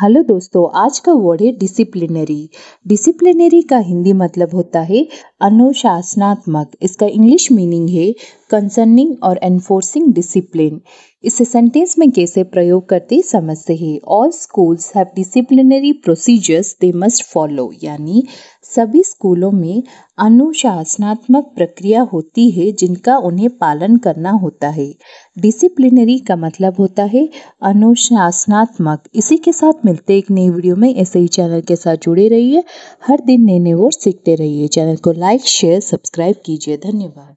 hello दोस्तों आज का वर्ड है डिसिप्लिनरी डिसिप्लिनरी का हिंदी मतलब होता है अनुशासनात्मक इसका इंग्लिश मीनिंग है कंसर्निंग और एनफोर्सिंग डिसिप्लिन इसे सेंटेंस में कैसे प्रयोग करते समझते हैं all schools have disciplinary procedures they must follow यानी सभी स्कूलों में अनुशासनात्मक प्रक्रिया होती है जिनका उन्हें पालन करना होता है डिसिप्लिनरी का मतलब होता है अनुशासनात्मक इसी के साथ मिलते एक नई वीडियो में ऐसे ही चैनल के साथ जुड़े रहिए हर दिन नए नए वो सीखते रहिए चैनल को लाइक शेयर सब्सक्राइब कीजिए धन्यवाद